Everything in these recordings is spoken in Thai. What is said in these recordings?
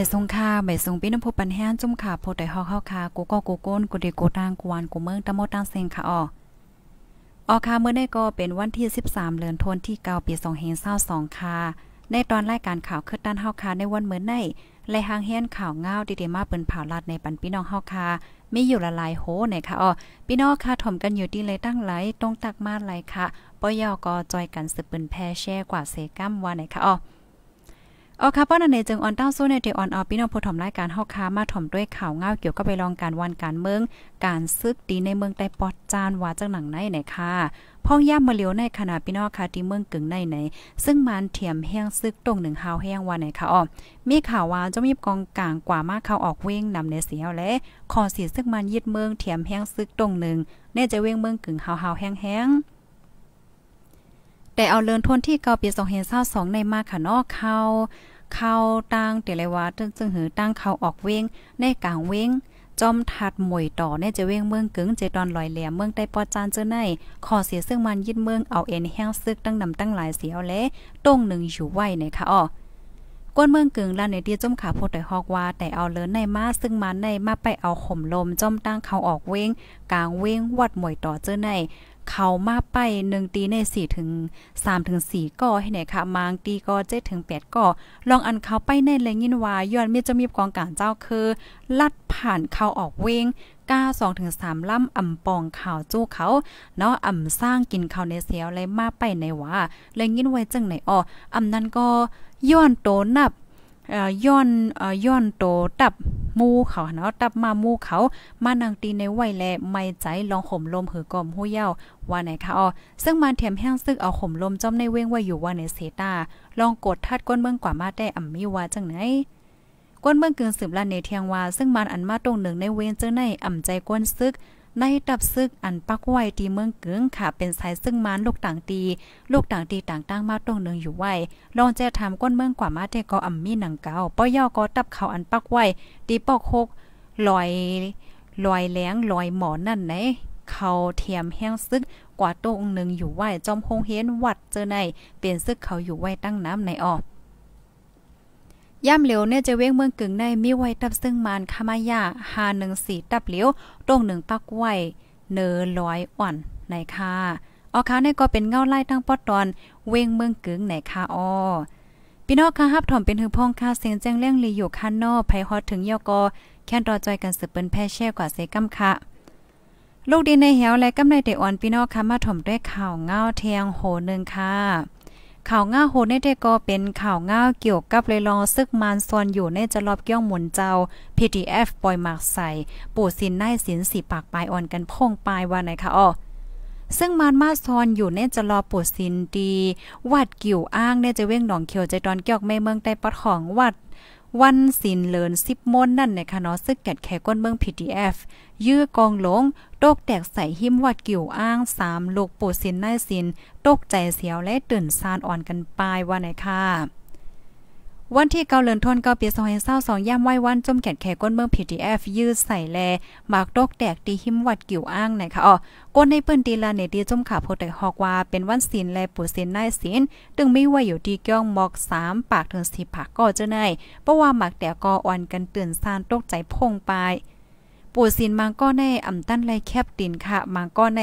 ไม่ทรงค่าไม่ทรงพี่น้ำพุปันแห้งจุ่มขาโพดได้อกเฮาคากูก็กูโก้นกูเดกูตางกวนกูเมืองตะโมตางเซงค่ะออออคาเมื่อได้ก็เป็นวันที่ 13เดือนธันวาคมที่9ปี2522ค่ะในตอนรายการข่าวคืดด้านเฮาคาในวันเมื่อในและหางเฮียนข่าวเงาดีๆมาเปิ้นเผาลัดในปันพี่น้องเฮาคามีอยู่ละลายโหเนีคะอ๋อพี่น้องค่ะถมกันอยู่ที่ลยตั้งไหลตรงตักมาไหลค่ะปยอก็จอยกันสืบเปิ้นแพ่แช่กว่าเซกัมว่าไหนคะอ๋อออค่ะป้อนใันเนจึงออนเต้าสู้ในเดออนออพี่น้องผู้ถมรายการเฮาค้ามาถมด้วยข่าวเงาเกี่ยวกับไปลองการวันการเมือง การซึกดีในเมืองใต้ปอดจานว่าจังหนัง ไหนไหนค่ะพ้องย่ามมาเลียวใน ขณะพี่น้องค่ะที่ เมือง กึ่งในไหนซึ่งมันเถียมแห้งซึก ตรงหนึ่งหาวแห้งวันไหนค่ะอ๋อมีข่าวว่าจะมีกองกลางกว่ามากเขาออกเว้งนำในเสียวและขอสีซึ่งมันยึดเมืองเถียมแห้งซึกตรงหนึ่งแน่จะเว้งเมืองกึ่งหาวฮาแห้งแห้งแต่เอาเลินทนที่เก่าปี2022ในมาค่ะเนาะเข้า เข้าตั้งเตเลวาตึงจึงหือตั้งเข้าออกเว้งในกลางเว้งจอมถัดหมวยต่อเน่จะเว้งเมืองกึ๋งเจดอนลอยเหลี่ยมเมืองใต้ปอจานเจอในขอเสียซึ่งมันยึดเมืองเอาเอ็นแห้งซึกตั้งนำตั้งหลายเสียวและต้งหนึ่งอยู่ไว้ในค่ะอ้อกวนเมืองกึ่งลานในที่จมขาโพดแต่ฮอกว่า แต่เอาเลินในมาซึ่งมันในมาไปเอาข่มลมจอมตั้งเขาออกเว้งกลางเว้งวัดหมวยต่อเจอในเขามาไป1ตีใน4ถึง3ถึง4ก่อให้ไหนค่ะมางตีก็7ถึง8ก่อลองอันเขาไปในเลยยินว่าย้อนมีจะมีกองการเจ้าคือ ลัดผ่านเขาออกเวงก้าสองถึงสามล่ำอ่ำปองข่าวจู้เขาเนาะอ่ำสร้างกินเขาในเสียวเลยมาไปในว่าเลยยินไว้จังไหนอ๋ออ่ำนั้นก็ย้อนโตนับย้อนย้อนโตตับมูเขาเนาะตับมามูเขา มานังตีในไหวแลไม่ใจลองข่มลมหือกอมหู้ยาวว่าไหนคะอ๋อซึ่งมันแถมแห้งซึกเอาข่มลมจ้อมในเว้งไว้อยู่ว่าในเซตา ลองกดทัดก้นเมืองกว่ามาได้อ่ำมีว่าจังไหนก้นเมืองกึ่งสืบลานเนเทียงว่าซึ่งมันอันมาตรงหนึ่งในเว้งจังในอ่ำใจก้นซึกในตับซึกอันปักไว้ที่เมืองเกองค่ะเป็นสายซึ่งมานลูกต่างตีลูกต่างตีต่างตั้งมาตรงหนึ่งอยู่ไว้ลองแจทำก้นเมืองกว่ามาเทกออำมีหนังเกาป้อย่อก็ตับเขาอันปักไว้ตีปอกหกลอยลอยแหลงลอยหมอนั่นไหนเขาเทียมแห้งซึกกว่าตรงหนึ่งอยู่ไว้จอมคงเห็นวัดเจอในเปลี่ยนซึกเขาอยู่ไว้ตั้งน้ำในออย่ำเหลียวเนี่ยจะเว้งเมืองกึ่งในมีไว้ตับซึ่งมานคามายาหาหนึ่งสี่ตับเหลียวตรงหนึ่งปักไว้เนอร้อยอ่อนไหนค่ะออค้าเนี่ยก็เป็นเงาไล่ตั้งปอดตอน เว้งเมืองกึ่งไหนค่ะออพี่น้องค่ะฮับถอมเป็นหือพ่องค่ะเสียงแจ้งเร่งลีอยู่คานนอไผฮอดถึงยอกอแค่รอจอยกันสืบเป็นแพ่แช่กว่าเซกัมค่ะลูกดีในเหวและกำในเตอ่อนพี่น้องค่ะมาถมด้วยข่าวเงาเทียงโหนึงค่ะข่าวง่าโหดในเทก็เป็นข่าวง่าเกี่ยวกับเลยลอซึกมานซอนอยู่ในจะรอบเกี่ยวหมุนเจ้า PDF ปล่อยหมากใส่ปู่สินนา้สินสีปากปลายอ่อนกันพ่งปลายว่าไหนคะอ๋อซึ่งมารมาซอนอยู่ในจะรอปวดสินดี วัดกิ่วอ้างเนี่ยจะเว้งหนองเขียวใจตอนเกี่ยวแม่เมืองใต้ปอดของวัดวันสินเลินสิบมนนั่นในคะเนาะ ซึก แกดแขก้นเบือง PDF ยื้อกองหลง โตกแตกใส่หิ้ม วัด กิ่วอ้างสามลูกปูสินนายสินตกใจเสียวและตื่นซานอ่อนกันปาย ว่าไหนค่ะวันที่เกาเลินทนเกาเปียสองเศร้าสองย่ำไหววันจมแก่นแขก้นเมือง PDF ยืดใส่แลหมากดกแตกตีหิมวัดกิ่วอ้างไหนคะอ๋อก้นในเปิ้นตีลาเนตีจมขาโพดตฮอกว่าเป็นวันศีลแลปูศีลนายศีลตึงไม่ไหวอยู่ดีก้องหมอกสามปากถึงสิผักก็จะไหนเพราะว่าหมากแต่กออ่อนกันตื่นซานตกใจพงไปปูซินมังก็ในอำตั้นไรแคบตินค่ะ มังก็ใน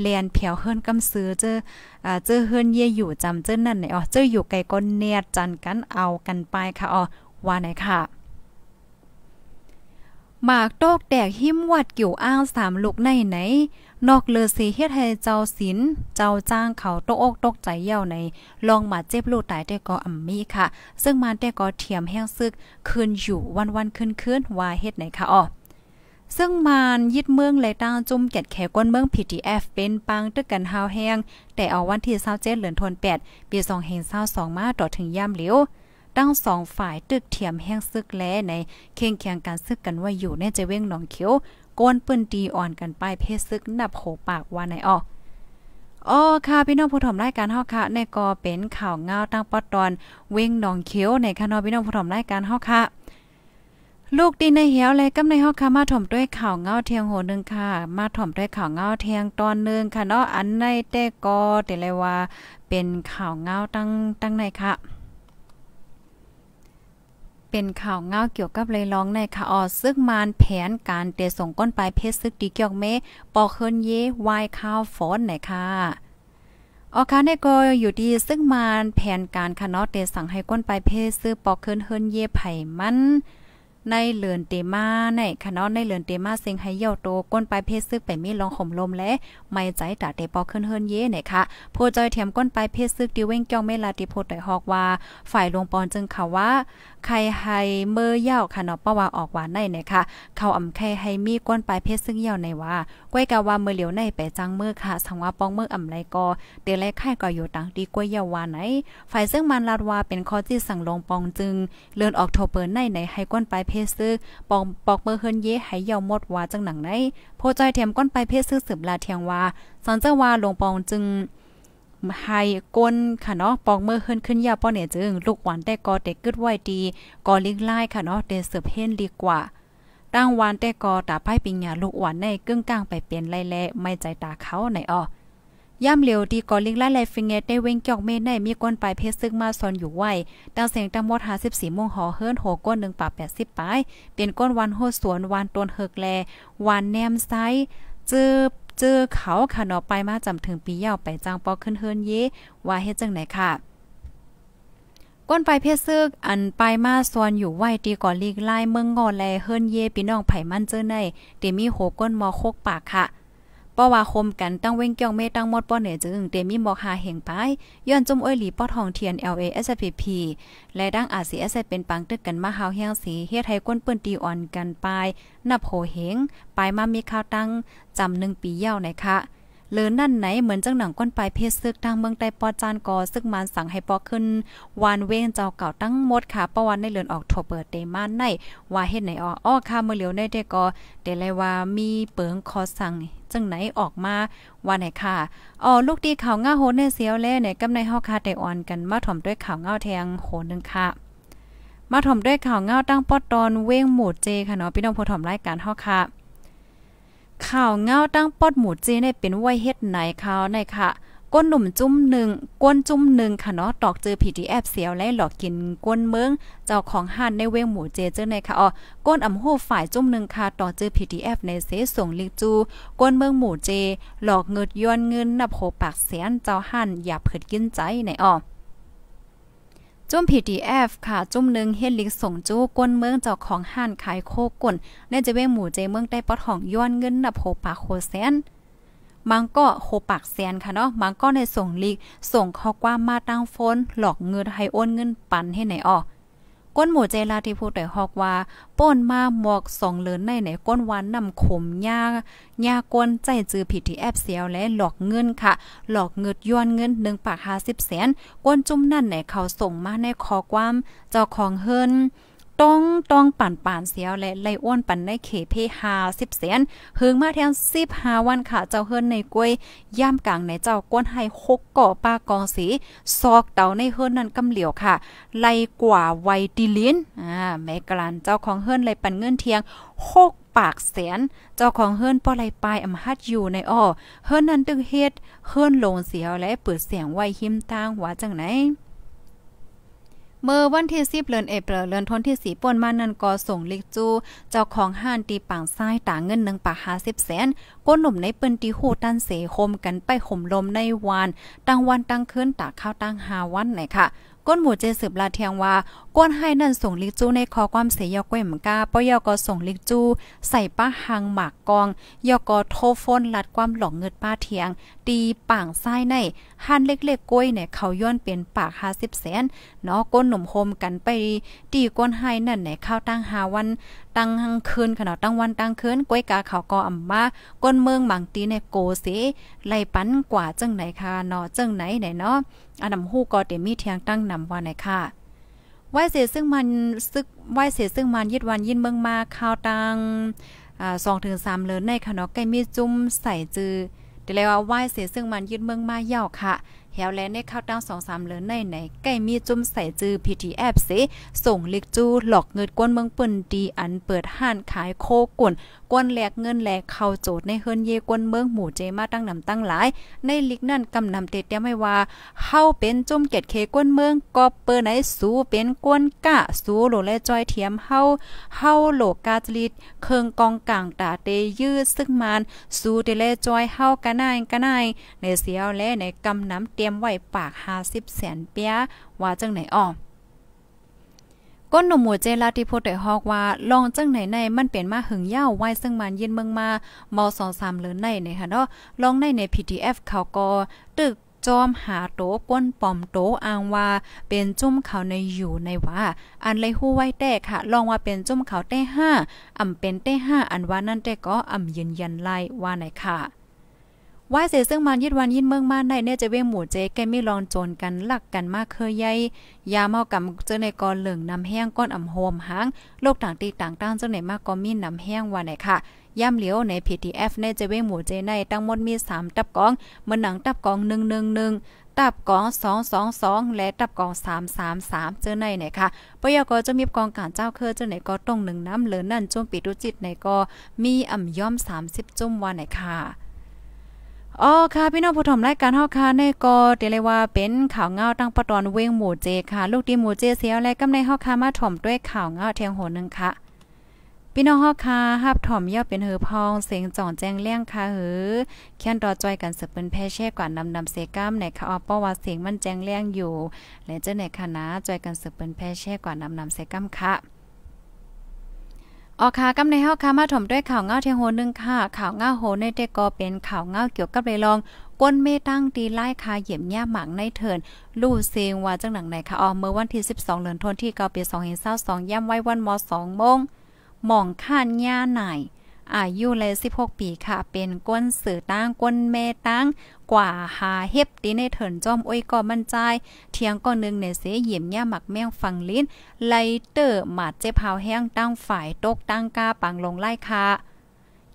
แลนแผวเฮิรนกำซื้อเจออ่าเจอเฮิรนเยอยู่จำเจอนั่นในอ๋อเจออยู่ไกลก้นเนียดจันกันเอากันไปค่ะอ๋อว่าไหนค่ะ หมากโตกแดกหิ้มวัดกิ่วอ้างสามลูกในไหน นอกเลอเสเฮ็ดให้เจ้าศิลเจ้าจ้างเขาโตอกตกใจเย่าในลองมาเจ็บลูกตายแต่ก็อ่ำมีค่ะ ซึ่งมันแต่ก็เทียมแห้งซึกคืนอยู่วันวันคืนคืนว่าเฮ็ดไหนค่ะอ๋อซึ่งมานยิดเมืองเลยตั้งจุ่มแกดแขก้นเมือง PTF เป็นปังตึกกัน ฮาวแห้งแต่เอาวันที่27เดือนธันวาคมปี2522มา ต่อถึง ย่ำเหลียวตั้งสองฝ่ายตึกเถียมแห้งซึก แลในเข่งแข่งการซึก กันว่าอยู่ในจะเว้งหนองเขียวก้นปืนตีอ่อนกันไปเพศซึกนับโหปากว่าไหนอออ๋อค่ะพี่น้องผู้ชมรายการเฮาค่ะในกอเป็นข่าวเงาตั้งปอตอนเว้งหนองเขียวในค่ะน้องพี่น้องผู้ชมรายการเฮาค่ะลูกดีในเหียวเลยกำในหอกค่ะมาถ่อมด้วยข่าวเงาเทียงโหนึงค่ะ มาถ่อมด้วยข่าวเงาเทียงตอนนึงค่ะเนาะอันในแต่ก็แต่เลยว่าเป็นข่าวเงาตั้งตั้งในค่ะ เป็นข่าวเงาเกี่ยวกับเลยร้องในค่ะออซึ่งมานแผนการเตะส่งก้นปลายเพชรซึกดีเกี่ยวเมปอเคินเยวายข้าวฟอนไหนค่ะ ออค่ะในก็อยู่ดีซึ่งมานแผนการคาะเตะสั่งให้ก้นปลายเพชรซื้อปอเคินเฮินเยไผ่มันในเลือนเตมาในคณะในเลือนเตมาเซิงไฮเยาโตก้นปลายเพศซึก ไปมีลองข่มลมและไม่ใจตัดเตปอขึ้นเฮิรนเย่ไหนคะผู้จอยเทียมก้นปลายเพศซึก ดิเว้งจ้องเมลาติโพดไดฮอกว่า ฝ่ายหลวงปอนจึงข่าวว่าไข่ไฮเมอร์เย่าค่ะเนาะป้าว่าออกหวานในเนี่ยค่ะ เขาอำไข่ไฮมีก้นปลายเพศซึ่งเย่าในว่าก้วยกะว่าเมื่อเหลียวในไปจังเมื่อค่ะสังว่าป้องเมื่ออำไรก็เตะแลไข่ก็อยู่ต่างดีก้วยเย่าวานไหน ฝ่ายซึ่งมันลาดว่าเป็นคอจีสั่งลงปองจึง เลื่อนออกโทเปิลในในไฮก้นปลายเพศซึ่งปองปอกเมื่อเฮินเย่ไฮเย่าหมดว่าจังหนังไหนโพจอยเทียมก้นปลายเพศซึ่งสืบลาเทียงว่าสันเจ้าว่าลงปองจึงไฮก้นค่ะเนาะปองเมื่อเฮิรนขึ้นยาป้อเนี่ยจึงลูกหวานแต่กอเด็กกึดไว้ดีกอลิงไล่ค่ะเนาะเดเสือเพนดีกว่าตั้งวานแต่กอตาไพ่ปิงยาลูกหวานในกึ่งกลางไปเปลี่ยนไล่แลไม่ใจตาเขาไหนอ้อย่ำเียวดีกอลิงไล่ไลฟิงเงตได้เว้งจอกเมในมีก้นปลายเพชรซึ่งมาซอนอยู่ไว้ตาเสียงตามดหาสิบสี่โมงหอเฮิร์นัหก้นหนึ่งป่าแปดสิบปลาย เปลี่ยนก้นวันโหสวนวันตนเฮกแลวันแนมไซจืบเจอเขาค่ะเนาะไปมาจำถึงปีเยาไปจางปอขึ้นเฮินเยว่าเฮ็ดจังไหนค่ะ ก้นไปเพชรซึกอันไปมาซอนอยู่ไหวตีก่อลีกไล่เมืองงอแล เฮินเยพี่น้องไผมันเจอในเตมีโหก้นมอโคกปากค่ะป้อว่าคมกันตั้งเว้งเกี่ยงเมตั้งมดป้อเหนือจึงเตมีบอกหาเหงไปย้อนจุ่มอ้อยหลีป้อทองเทียน LA SPP และดั้งอาซีเอสเป็นปังตึกกันมาหาวแห้งสีเฮ็ดให้ก้นเปิ้นตีอ่อนกันไป นับโหเหงไปมามีข้าวตั้งจำหนึ่งปีเย่าไหนคะเลินนั่นไหนเหมือนจังหนังก้นปลายเพศซึกทางเมืองใต้ปอจานกอซึกมันสั่งให้ปอขึ้นวานเว้งเจ้าเก่าตั้งหมดค่ะประวันในเลือนออก่วเปิดเตมานในว่าเฮ็ดไหนอ้ออ้อค่ะเมื่อเหลียวในเดกอเดลยว่ามีเปิงคอสั่งจังไหนออกมาว่าไหนค่ะ อ๋อ ลูกดีข่าวง่าโหนในเสียวแลเนี่ยกำในเฮาค่ะได้อ่อนกัน มาถ่อมด้วยข่าวเงาแทงโหนึงค่ะ มาถ่อมด้วยข่าวเงาตั้งปอดตอนเว้งหมู่เจค่ะเนาะพี่น้องผู้ถ่อมรายการเฮาค่ะข่าวเงาตั้งปอดหมู่เจเนี่ยเป็นไว้เฮ็ดไหนเขาหนค่ะก้นหนุ่มจุ้มหนึ่งก้นจุ้มหนึ่งค่ะเนาะตอกเจอแอบเสียวและหลอกกินก้นเมือง เจ้าของห้านในเวงหมูเจเจอในค่ะอ๋อก้นอำโหฝ่ายจุ้มหนึ่งค่ะตอกเจอีีแอบในเสส่งลิจูก้นเมืองหมูเจหลอกเงินย้อนเงินนับโหปากแสนเจ้าห้านอย่าเผิดกินใจในอ๋อจุ่ม PDF ค่ะจุ่มหนึ่งเฮ็ดลิงส่งจู้ก้นเมืองเจ้าของห้านขายโคก่นแน่จะเว้หมู่เจเมืองได้ปอด่องย้อนเงิน นับโหปากโคแซนมังก็โคปากแซนค่ะเนาะมังก็ในส่งลีกส่งข้อความมาตั้งโฟนหลอกเงินให้โอนเงินปันให้ไหนออก้นหมูเจลาที่พูดแต่ฮอกว่าป้นมาหมอกสองเลินในไหนก้นวันนำขมยาหญาก้นใจจือผิดที่แอบเสียวและหลอกเงินค่ะ หลอกเงินย้อนเงินหนึ่งปาก50แสนก้นจุ่มนั่นไหนเขาส่งมาในคอความเจ้าของเฮิรนต้องต้องปั่นปานเสียว และไลอ้วนปั่นในเขเพหาสิบเสียนเฮงมาแทนสิบหาวันค่ะ เจ้าเฮิรนในกล้วยย่ามกลางในเจ้าก้นให้หกก่อปากองสี ซอกเต่าในเฮิรนนั้นกำเหลียวค่ะ ไลกว่าไวดิลินอ่าแม่กลานเจ้าของเฮิรนไลปั่นเงินเทียงหกปากแสนเจ้าของเฮิรนป้อไรปลายอำฮัดอยู่ในอ้อเฮิรนนั้นตึงเฮ็ดเฮิรนลงเสียวและเปิดเสียงไว้หิมตางหวาจังไหนเมื่อวันที่10เดือนเอปริลเดือนทนที่สีป่นมานั่นก็ส่งลิกจู เจ้าของห้านตีปางซ้ายต่างเงินหนึ่งปะห้าสิบแสนก้นหนุ่มในเปิ้นตีหูตันเสคมกันไปข่มลมในวานตั้งวันตั้งคืนตากข้าวตั้งหาวันไหนค่ะ ก้นหมู่เจสืบลาเทียงว่ากวนให้นั่นส่งลิกจู้ในคอความเสียยอก้มกาปยอกอส่งลิกจู้ใส่ป้าหังหมากกองยอกอโทฟนลัดความหลองเงิดป้าเทียง ตีป่างไส้ในหันเล็กๆก้วยเนี่ยเขาย้อนเป็นปาก 50แสน เนาะก้นหนุ่มโฮมกันไปตีกวนให้นั่นเนี่ยข้าวตั้งหาวัน ตั้งคืนขนาดตั้งวันตั้งคืน ก้วยกาเขากออำมา ก้นเมืองบางตีในโกเสไล่ปันกว่าจังไหนค่ะเนาะจังไหนไหนเนาะอันนำฮู้ก็เตมีเทียงตั้งนำว่าไหนค่ะไหวเสียซึ่งมันซึกไหวเสียซึ่งมันยิดวันยินเมืองมาข่าวตัง อ่าสองถึงสามเลินในขนอกไก้มีจุ้ม ใส่จือแต่แล้วว่าไหวเสียซึ่งมันยึดเมืองมาเย่าค่ะแฮวแลในข้าวตั้ง2-3เลยในไหนใกล้มีจุ่มใส่จือ PTF สิส่งลิกจูหลอกเงินกวนเมืองปืนดีอันเปิดห้านขายโคกุ่นกวนแลกเงินแลกเข้าโจทย์ในเฮือนเยกวนเมืองหมู่เจมาตั้งนำตั้งหลาย ในลิกนั่นกำนำเตเตียไม่ว่าเฮาเป็นจุ่มเกตเคกวนเมืองก็เปิ้ไหนสู้เป็นกวนกะสูโหลและจอยเทียมเฮาเฮาโหลกาจลิดเคิงกองกลางตาเตยื้อซึ่งมันสู้เตแลจอยเฮากะนายกะนายในเสียวและในกำนำเตรียมไว้ปาก50แสนเปียว่าจังไหนอ้อก้นหนุ่มหมู่เจลาติโพเดฮอกว่า ลองจังไหนในมันเป็นมาหึงยาวไว้ซึ่งมันยินเมืองมาม23หรือในนะคะเนาะลองในใน PDF เขาก็ ตึกจอมหาโตก้นปอมโตอ้างว่า เป็นจุ่มเขาในอยู่ในว่าอันเลยฮู้ไว้แต่ค่ะ ลองว่าเป็นจุ่มเขาเต้ห้าอ่ำเป็นเต้ห้าอันว่านั่นแต่ก็อ่ำยืนยันไล่ว่าไหนค่ะว่าเสียซึ่งมันยิดวัน ยิดเมือง มาได้เนี่ยจะเว้หมู่เจ๊แกไม่ลองโจนกันหลักกันมากเคยใยยาเมากับเจอใน กอเหลืองน้ำแห้งก้อนอ่ำโฮมหาง โลกต่างตีต่างตั้งเจ้าไหนมากก็ มีน้ำแห้งว่าไหน ค่ะ ย่ำเหลียวใน PTF ในจะเวงหมู่เจในตั้งหมดมี 3 ตับกองเมือนหนังตับกอง111ตับกอง222และตับกอง333เจอในไหนค่ะปยกจะมีกองการเจ้าเคอเจอไหนก็ต้องหนึ่งน้ำเหลือนั่นจมปิดุจิตไหนก็มีอ่ำย่อม 30 จุ่มว่าไหนค่ะอ๋อค่ะพี่น้องผู้ชมรายการเฮาค่ะในก็เตเลยว่าเป็นข่าวเงาตั้งปะตอนเวงหมู่เจ ค่ะ ลูกดีหมู่เจเสียวและกำในเฮาค่ะมาถ่อมด้วยข่าวเงาเทียงโหนึงค่ะพี่น้องเฮาค่ะฮับถ่อมย่อเป็นเฮอพองเสียงจ่องแจ้งเลี่ยงค่ะเฮอเคียน่อจอยกันสืบเป็นแพ่แช่กว่านํำนำเสก้ามในค่ะออป้อว่าเสียงมันแจ้งเลี่ยงอยู่ และเจ้านคณะจอยกันสืบเป็นแพ่แช่กว่านํำนำเสก้ามค่ะออค่กำในเฮาค่ะมาถมด้วยข่าวเงาเทียงโหนึงค่ะ ข่าวเงาโหในเตกอเป็นข่าวเงาเกี่ยวกับเรลอง ก้นเมตั้งตีไล่คาเหยียบย่าหมังในเถิน ลู่เซงว่าจังหนังไหนค่ะอ๋อเมื่อวันที่ 12เดือนธันวาคมปี2522ย่ำไว้วันม2โมงหม่องข้านย่าไหนอายุเลย 16 ปีค่ะ เป็นก้น สื่อตั้งก้นแม่ตั้งกว่าหาเฮ็บตีในเถินจอมอ้อยก็มั่นใจ เทียงก็นึงในเสเหยียมย่าหมักแมงฟัง ลิ้น ไลเตอร์หมาดเจ็บหาวแห้งตั้งฝ่าย ตก ตั้งกาปังลงไล่ค่ะ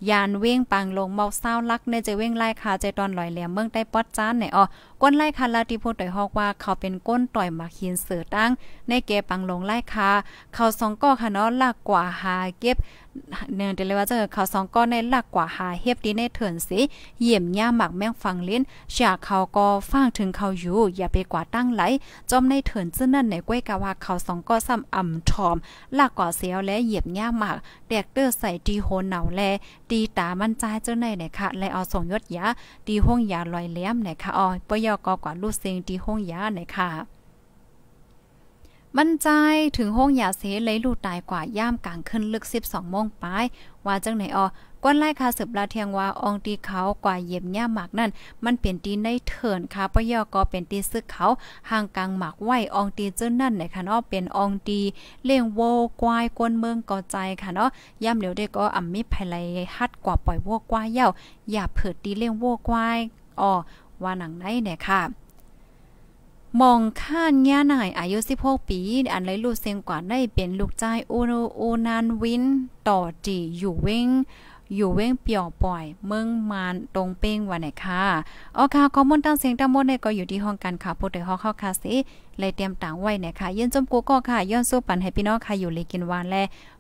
ยานเว้งปังลงเมาเศร้าลักในจะเว้งไล่คาใจตอนลอยแหลมเมืองใต้ป๊อดจ้านไหนอ๋อก้นไล่คาลาติโพต่อยฮอกว่าเขาเป็นก้น ต่อยมาคินเสือตั้ง ในเกปังลงไล่คาเขาสองก้อคะเนาะลากกว่าหาเก็บเนื่องเ๋ยว่า เจอเขาสองก้อนในลากกว่าหาเฮฟบดีในเถินสิเยี่ยมย่าหมักแมงฟังลิ้นจากเขาก็ฟังถึงเขาอยู่ อย่าไปกว่าตั้งไหลจอมในเถินซึ่งนั่นในกล้วยกะว่าเขาสองก้อซ้ำอ่ำทอมลากกว่าเสียวและเหยียบย่าหมักแดกเตอร์ใส่ดีโฮนเหนาแลดีตามันใจเจ้าในเนี่ยค่ะและเอาส่งยศยาดีห้องยาลอยเลี้ยมเนี่ยค่ะอ๋อปย่อกอกว่าลูกเซงที่ห้องยาไหนค่ะมั่นใจถึงห้องยาเสเลยลูกตายกว่าย่ามกลางขึ้นลึก12โมงปลาย ว่าจังไหนออก้นไล่คาสืบลาเทียงว่าองตีเขากว่าเย็บย่าหมากนั่น มันเป็นตีในเถินค่ะปยอกอเป็นตีซึกเขา ห่างกลางหมากไหวองตีเจ้านั่นในค่ะเนาะเป็นองตีเลี้ยงโวควายกวนเมืองก่อใจค่ะเนาะย่ำเหลียวได้ก็อ่ำมิภัยไลฮัดกว่าปล่อยววควายเย้าอย่าเผิดตีเลี้ยงววควายอ๋อว่าหนังได้เนี่ยค่ะ มองข้านย่าหน่ายอายุ16ปี อันไรลูเสียงกว่าได้เป็นลูกใจโอโนโอนานวินต่อจีอยู่เว้งอยู่เว้งเปียวปล่อยเมืองมานตรงเป้งวันไหนค่ะอเอค่ะขอมูลตั้งเสียงตั้งมดเนี่ย ก็อยู่ ที่ ห้องการข่าวโพึเด้องข้าคาสิเลยเตรียมต่างไว้เนี่ย ค่ะเยื่นจมกูก็ค่ะย้อนสู้ปั่นให้พี่น้องค่ะอยู่เลยกินวานแล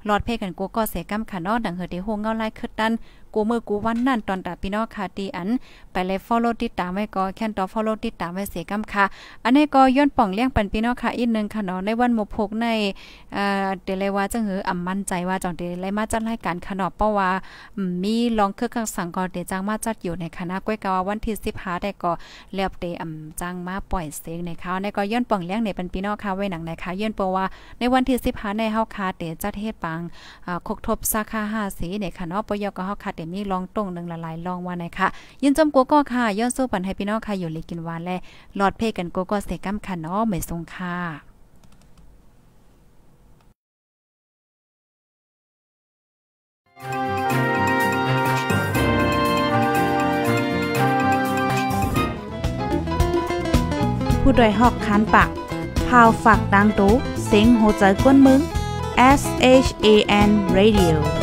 หลอดเพ่กันกูก็เสกกำขันนอดังเฮอเดโฮเงาไล่ขึ้นดันูเมื่อกูวันนั่นตอนตาพี่น้องค่ะตีอันไปเลยฟอลโล่ติดตาม ไว้ก็แค่นต่อฟอลโล่ติดตาม ไว้เสียกำค่ะอันนี้ก็ย้อนป่องเลี้ยงปันพี่น้องค่ะอีกนึง ค่ะ เนาะในวันหมกพกในเอ่อเดลว่าจังหืออ่ำมั่นใจว่าจังเดลมา จัดรายการขนอบเพราะว่า มีลองเครือกางสังกอเดจังมาจัดอยู่ในคณะก้อยกาวันที่15ได้ก็เลียบเตอ่ำจังมาปล่อยเสียงในเขาวในก็ย้อนป่องเลี้ยงในปันพี่น้องค่ะไว้หนังในค่ะย้อนเะว่าในวันที่15ในเฮาค่ะเดจัดเฮ็ดปังคกทบสาขา5สีในคณะนปยกเฮาค่ะเดมีลองตรงหนึ่งละลายลองว่าไหนคะยินจมกัวก็ค่ะย้อนสู้ปันให้พี่น้องค่ะ อยู่เลยกินหวานและหลอดเพกันกัวก็เสกกำคันเนาะไม่ทรงค่ะผู้ดยหอกคันปากพาวฝากดังตู้เสียงโหใจกวนมึง S H A N Radio